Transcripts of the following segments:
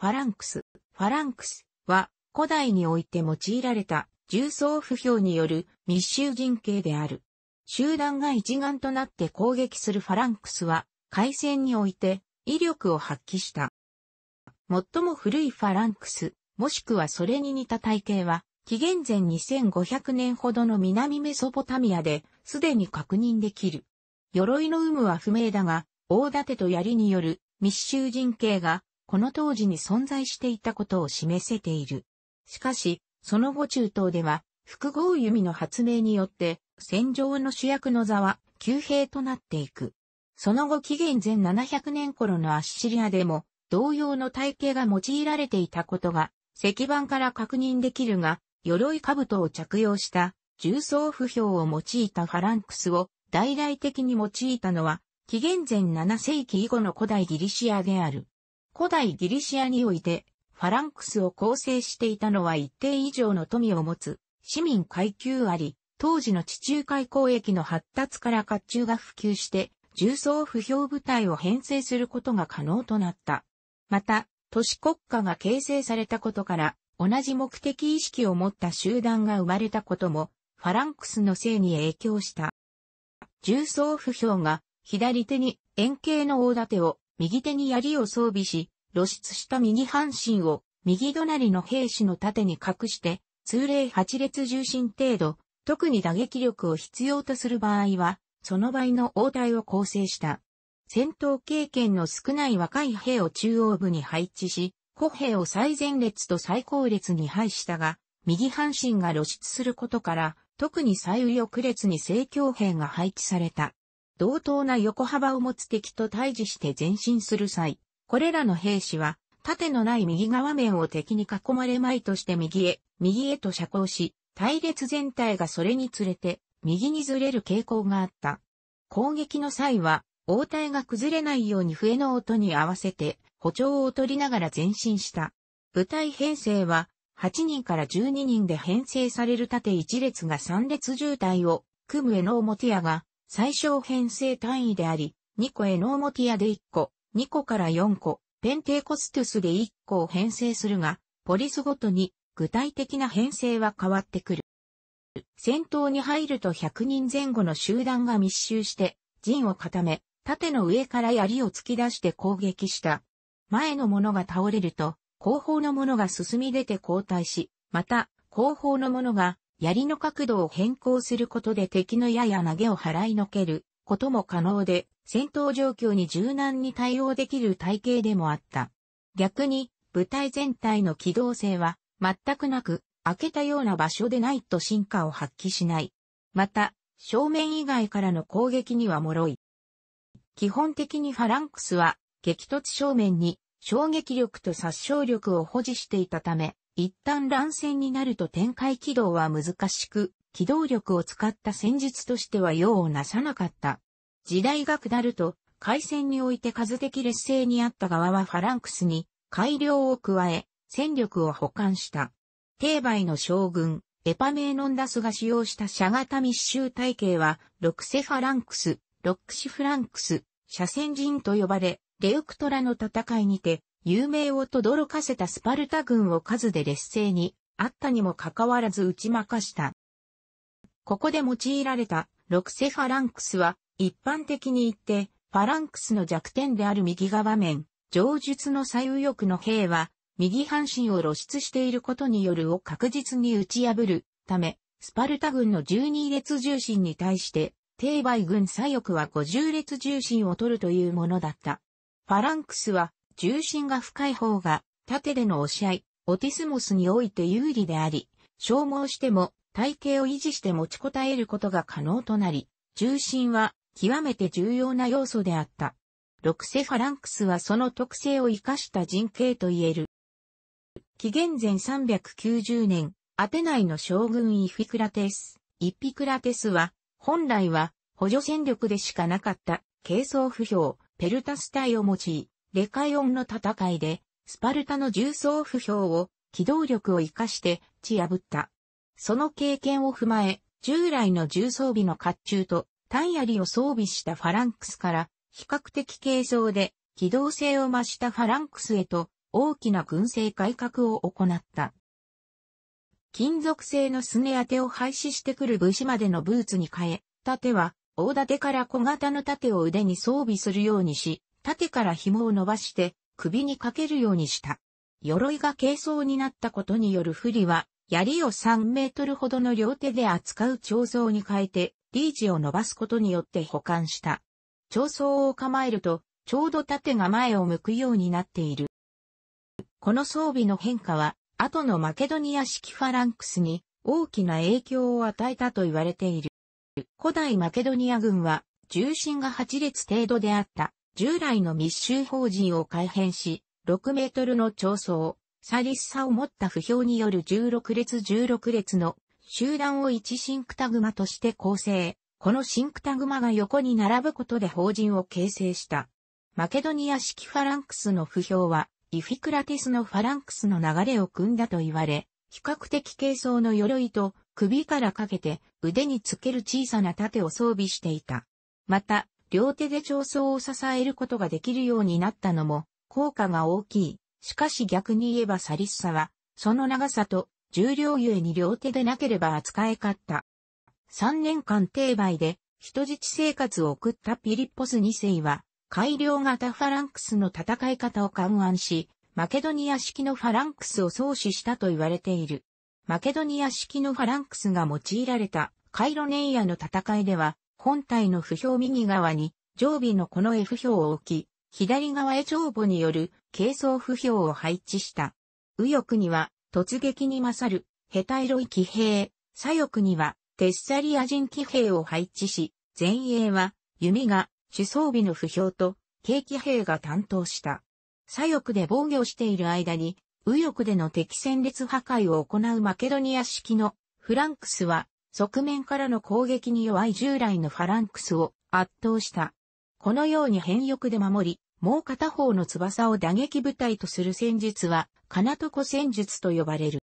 ファランクス、ファランクスは古代において用いられた重層不評による密集陣形である。集団が一丸となって攻撃するファランクスは海戦において威力を発揮した。最も古いファランクス、もしくはそれに似た体型は、紀元前2500年ほどの南メソポタミアで、すでに確認できる。鎧の有無は不明だが、大盾と槍による密集陣形がこの当時に存在していたことを示せている。しかし、その後中東では、複合弓の発明によって、戦場の主役の座は、旧兵となっていく。その後紀元前700年頃のアッシリアでも、同様の体系が用いられていたことが、石板から確認できるが、鎧兜を着用した、重装不評を用いたファランクスを、大々的に用いたのは、紀元前7世紀以後の古代ギリシアである。古代ギリシアにおいて、ファランクスを構成していたのは一定以上の富を持つ、市民階級あり、当時の地中海交易の発達から甲冑が普及して、重装不評部隊を編成することが可能となった。また、都市国家が形成されたことから、同じ目的意識を持った集団が生まれたことも、ファランクスの性に影響した。重装不評が左手に円形の大盾を、右手に槍を装備し、露出した右半身を右隣の兵士の盾に隠して、通例8列重心程度、特に打撃力を必要とする場合は、その倍の応対を構成した。戦闘経験の少ない若い兵を中央部に配置し、歩兵を最前列と最後列に配したが、右半身が露出することから、特に最右翼列に正教兵が配置された。同等な横幅を持つ敵と対峙して前進する際、これらの兵士は、盾のない右側面を敵に囲まれまいとして右へ、右へと遮光し、隊列全体がそれにつれて、右にずれる傾向があった。攻撃の際は、応対が崩れないように笛の音に合わせて、歩調を取りながら前進した。部隊編成は、8人から12人で編成される縦1列が3列渋滞を、組む絵の表屋が、最小編成単位であり、2個エノーモティアで1個、2個から4個、ペンテコストゥスで1個を編成するが、ポリスごとに具体的な編成は変わってくる。戦闘に入ると100人前後の集団が密集して陣を固め、盾の上から槍を突き出して攻撃した。前の者が倒れると、後方の者が進み出て交代し、また、後方の者が槍の角度を変更することで敵の矢や投げを払いのけることも可能で、戦闘状況に柔軟に対応できる体系でもあった。逆に、部隊全体の機動性は全くなく、開けたような場所でないと進化を発揮しない。また、正面以外からの攻撃には脆い。基本的にファランクスは、激突正面に衝撃力と殺傷力を保持していたため、一旦乱戦になると展開軌道は難しく、機動力を使った戦術としては用をなさなかった。時代が下ると、海戦において数的劣勢にあった側はファランクスに改良を加え、戦力を補完した。帝媒の将軍、エパメーノンダスが使用した射型密集体系は、ロクセファランクス、ロックシフランクス、射線人と呼ばれ、レウクトラの戦いにて、有名をとどろかせたスパルタ軍を数で劣勢にあったにもかかわらず打ち負かした。ここで用いられたロクセファランクスは一般的に言ってファランクスの弱点である右側面、上述の左右翼の兵は右半身を露出していることによるを確実に打ち破るため、スパルタ軍の12列重心に対して、定梅軍左翼は50列重心を取るというものだった。ファランクスは重心が深い方が、縦での押し合い、オティスモスにおいて有利であり、消耗しても体型を維持して持ちこたえることが可能となり、重心は極めて重要な要素であった。ロクセファランクスはその特性を生かした人形と言える。紀元前390年、アテナイの将軍イフィクラテス。イピクラテスは、本来は補助戦力でしかなかった、軽装不評、ペルタス隊を用い、レカイオンの戦いで、スパルタの重装不評を、機動力を活かして、地破った。その経験を踏まえ、従来の重装備の甲冑と、単槍を装備したファランクスから、比較的軽装で、機動性を増したファランクスへと、大きな軍政改革を行った。金属製のすね当てを廃止してくる武士までのブーツに変え、盾は、大盾から小型の盾を腕に装備するようにし、縦から紐を伸ばして首にかけるようにした。鎧が軽装になったことによる不利は、槍を3メートルほどの両手で扱う彫像に変えて、リーチを伸ばすことによって保管した。彫像を構えると、ちょうど盾が前を向くようになっている。この装備の変化は、後のマケドニア式ファランクスに大きな影響を与えたと言われている。古代マケドニア軍は重心が8列程度であった。従来の密集法人を改変し、6メートルの長層、サリッサを持った不評による16列16列の集団を1シンクタグマとして構成。このシンクタグマが横に並ぶことで法人を形成した。マケドニア式ファランクスの不評は、イフィクラティスのファランクスの流れを組んだと言われ、比較的軽装の鎧と首からかけて腕につける小さな盾を装備していた。また、両手で調層を支えることができるようになったのも、効果が大きい。しかし逆に言えばサリッサは、その長さと重量ゆえに両手でなければ扱えかった。3年間定売で人質生活を送ったピリッポス2世は、改良型ファランクスの戦い方を勘案し、マケドニア式のファランクスを創始したと言われている。マケドニア式のファランクスが用いられたカイロネイアの戦いでは、本体の不評右側に上尾のこの F 票を置き、左側へ上部による軽装不評を配置した。右翼には突撃に勝るヘタイロイ騎兵、左翼にはテッサリア人騎兵を配置し、前衛は弓が主装備の不評と軽騎兵が担当した。左翼で防御している間に、右翼での敵戦列破壊を行うマケドニア式のフランクスは側面からの攻撃に弱い従来のファランクスを圧倒した。このように変翼で守り、もう片方の翼を打撃部隊とする戦術は、カナトコ戦術と呼ばれる。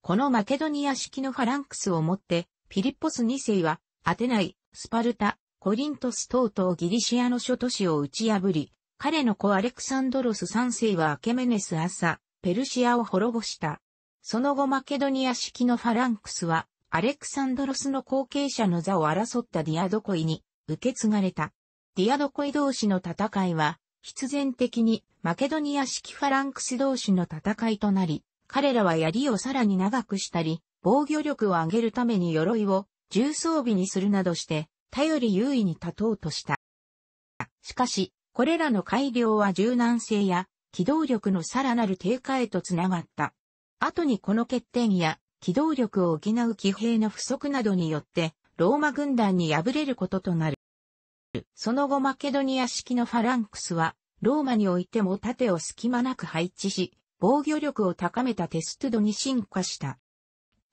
このマケドニア式のファランクスをもって、ピリッポス2世は、アテナイ、スパルタ、コリントス等々ギリシアの諸都市を打ち破り、彼の子アレクサンドロス3世はアケメネス朝、ペルシアを滅ぼした。その後マケドニア式のファランクスは、アレクサンドロスの後継者の座を争ったディアドコイに受け継がれた。ディアドコイ同士の戦いは、必然的にマケドニア式ファランクス同士の戦いとなり、彼らは槍をさらに長くしたり、防御力を上げるために鎧を重装備にするなどして、頼り優位に立とうとした。しかし、これらの改良は柔軟性や機動力のさらなる低下へとつながった。後にこの欠点や機動力を補う騎兵の不足などによって、ローマ軍団に敗れることとなる。その後マケドニア式のファランクスは、ローマにおいても盾を隙間なく配置し、防御力を高めたテストゥドに進化した。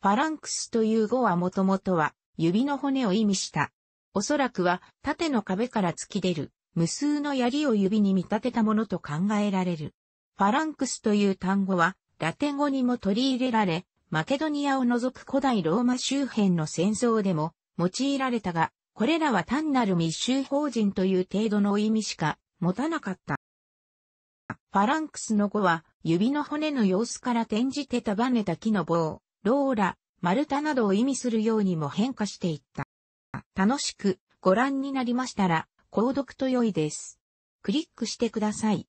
ファランクスという語はもともとは、指の骨を意味した。おそらくは、盾の壁から突き出る、無数の槍を指に見立てたものと考えられる。ファランクスという単語は、ラテン語にも取り入れられ、マケドニアを除く古代ローマ周辺の戦争でも用いられたが、これらは単なる密集法人という程度の意味しか持たなかった。ファランクスの語は指の骨の様子から転じて束ねた木の棒、ローラ、丸太などを意味するようにも変化していった。楽しくご覧になりましたら、購読と良いです。クリックしてください。